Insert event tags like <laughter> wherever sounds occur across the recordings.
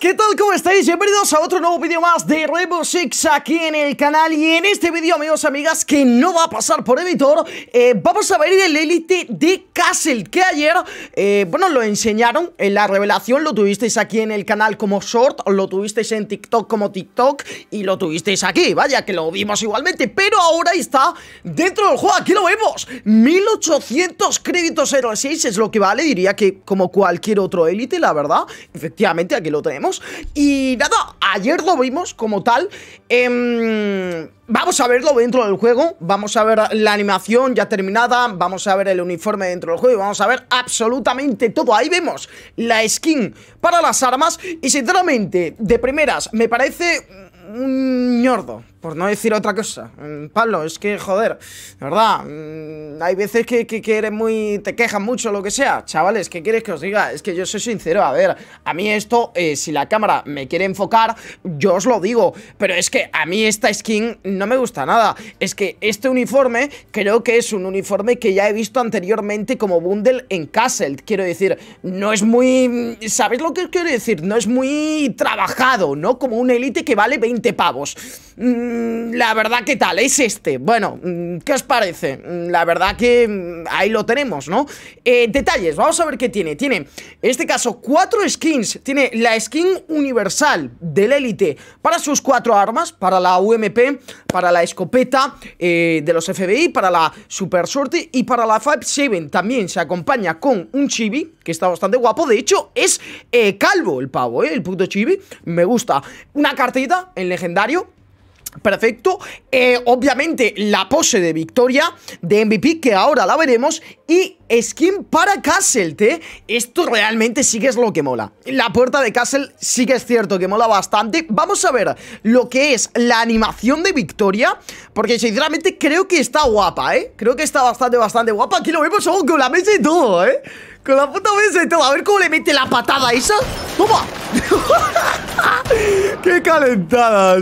¿qué tal? ¿Cómo estáis? Bienvenidos a otro nuevo vídeo más de Rainbow Six aquí en el canal Y en este vídeo, amigos, amigas, que no va a pasar por editor eh, Vamos a ver el Elite de Castle Que ayer, eh, bueno, lo enseñaron en la revelación Lo tuvisteis aquí en el canal como short Lo tuvisteis en TikTok como TikTok Y lo tuvisteis aquí, vaya, que lo vimos igualmente Pero ahora está dentro del juego, aquí lo vemos 1800 créditos 06 es lo que vale Diría que como cualquier otro Elite, la verdad Efectivamente, aquí lo tenéis y nada, ayer lo vimos como tal. Em, vamos a verlo dentro del juego. Vamos a ver la animación ya terminada. Vamos a ver el uniforme dentro del juego. Y vamos a ver absolutamente todo. Ahí vemos la skin para las armas. Y sinceramente, de primeras, me parece un ñordo por no decir otra cosa. Mm, Pablo, es que, joder, De verdad, mm, hay veces que, que, muy... te quejan mucho, lo que sea. Chavales, ¿qué quieres que os diga? Es que yo soy sincero, a ver, a mí esto, eh, si la cámara me quiere enfocar, yo os lo digo. Pero es que a mí esta skin no me gusta nada. Es que este uniforme creo que es un uniforme que ya he visto anteriormente como bundle en Castle. Quiero decir, no es muy... ¿Sabéis lo que quiero decir? No es muy trabajado, ¿no? Como un elite que vale 20 pavos. Mmm Mm, la verdad, ¿qué tal? Es este. Bueno, mm, ¿qué os parece? Mm, la verdad que ahí lo tenemos, ¿no? Eh, detalles, vamos a ver qué tiene. Tiene, en este caso, cuatro skins. Tiene la skin universal del élite para sus cuatro armas, para la UMP, para la escopeta eh, de los FBI, para la Super Sorte y para la five 7 También se acompaña con un chibi, que está bastante guapo. De hecho, es eh, calvo el pavo, ¿eh? El puto chibi. Me gusta. Una cartita en legendario Perfecto. Eh, obviamente la pose de victoria de MVP que ahora la veremos. Y skin para Castle, ¿eh? Esto realmente sí que es lo que mola. La puerta de Castle sí que es cierto que mola bastante. Vamos a ver lo que es la animación de victoria. Porque sinceramente creo que está guapa, ¿eh? Creo que está bastante, bastante guapa. Aquí lo vemos con la mesa y todo, ¿eh? Con la puta mesa y todo. A ver cómo le mete la patada a esa. ¡Toma! <laughs> ¡Qué calentada,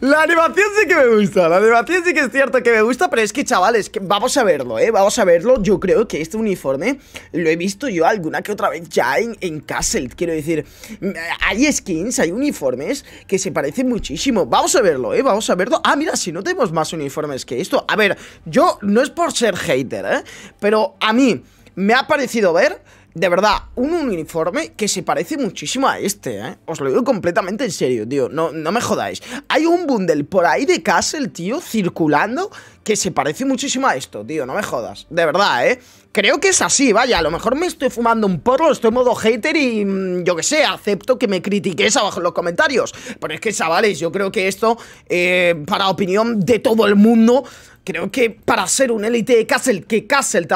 La animación sí que me gusta, la animación sí que es cierto que me gusta, pero es que chavales, vamos a verlo, ¿eh? Vamos a verlo, yo creo que este uniforme lo he visto yo alguna que otra vez ya en, en Castle, quiero decir, mm, hay skins, hay uniformes que se parecen muchísimo, vamos a verlo, ¿eh? Vamos a verlo, ah, mira, si no tenemos más uniformes que esto, a ver, yo no es por ser hater, ¿eh? Pero a mí me ha parecido ver, de verdad, un uniforme que se parece muchísimo a este, ¿eh? Os lo digo completamente en serio, tío, no, me jodáis. Hay un bundle por ahí de Castle, tío, circulando, que se parece muchísimo a esto, tío, no me jodas. De verdad, ¿eh? Creo que es así, vaya, a lo mejor me estoy fumando un porro, estoy en modo hater y mm, yo qué sé, acepto que me critiques abajo en los comentarios. Pero es que, chavales, yo creo que esto, eh, para opinión de todo el mundo, creo que para ser un élite de Castle, que Castle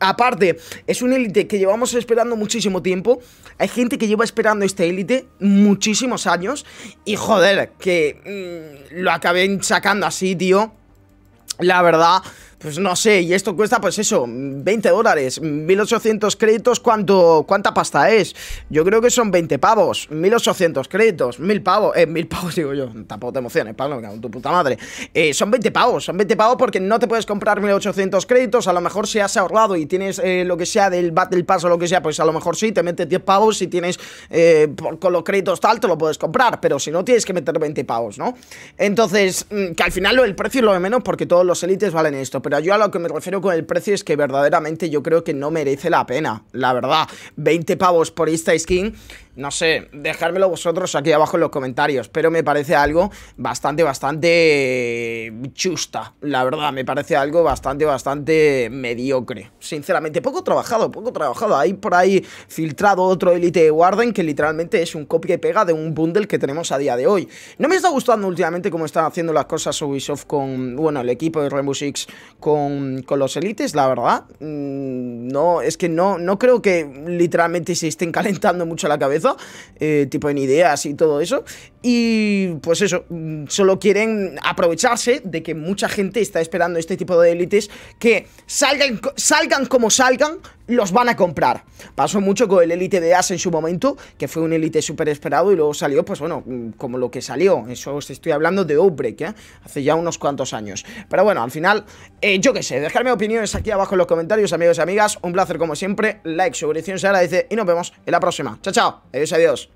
aparte es un élite que llevamos esperando muchísimo tiempo, hay gente que lleva esperando este élite muchísimos años y joder, que mm, lo acaben sacando así, tío. La verdad, pues no sé, y esto cuesta pues eso, 20 dólares, 1800 créditos, ¿cuánto, ¿cuánta pasta es? Yo creo que son 20 pavos, 1800 créditos, 1000 pavos, eh, 1000 pavos <laughs> digo yo, tampoco te emociones, Pablo, tu puta madre. Eh, son 20 pavos, son 20 pavos porque no te puedes comprar 1800 créditos, a lo mejor si has ahorrado y tienes eh, lo que sea del Battle Pass o lo que sea, pues a lo mejor sí, te metes 10 pavos y tienes eh, con los créditos tal, te lo puedes comprar, pero si no tienes que meter 20 pavos, ¿no? Entonces, mm, que al final el precio es lo de menos porque todos los elites valen esto, pero yo a lo que me refiero con el precio es que verdaderamente yo creo que no merece la pena, la verdad. 20 pavos por esta skin, no sé, dejármelo vosotros aquí abajo en los comentarios, pero me parece algo bastante, bastante chusta, la verdad, me parece algo bastante, bastante mediocre, sinceramente, poco trabajado, poco trabajado, hay por ahí filtrado otro Elite Warden que literalmente es un copia y pega de un bundle que tenemos a día de hoy, no me está gustando últimamente cómo están haciendo las cosas Ubisoft con, bueno, el equipo de Rainbow Six con, los élites, la verdad. Mm, no, es que no, no creo que literalmente se estén calentando mucho la cabeza, eh, tipo en ideas y todo eso. Y pues eso, solo quieren aprovecharse de que mucha gente está esperando este tipo de élites que salgan, salgan como salgan, los van a comprar. Pasó mucho con el élite de As en su momento, que fue un élite súper esperado y luego salió, pues bueno, como lo que salió. Eso os estoy hablando de Outbreak, ¿eh? Hace ya unos cuantos años. Pero bueno, al final, eh, yo qué sé, dejadme opiniones aquí abajo en los comentarios, amigos y amigas. Un placer como siempre, like, suscripción se agradece y nos vemos en la próxima. Chao, chao. Adiós, adiós.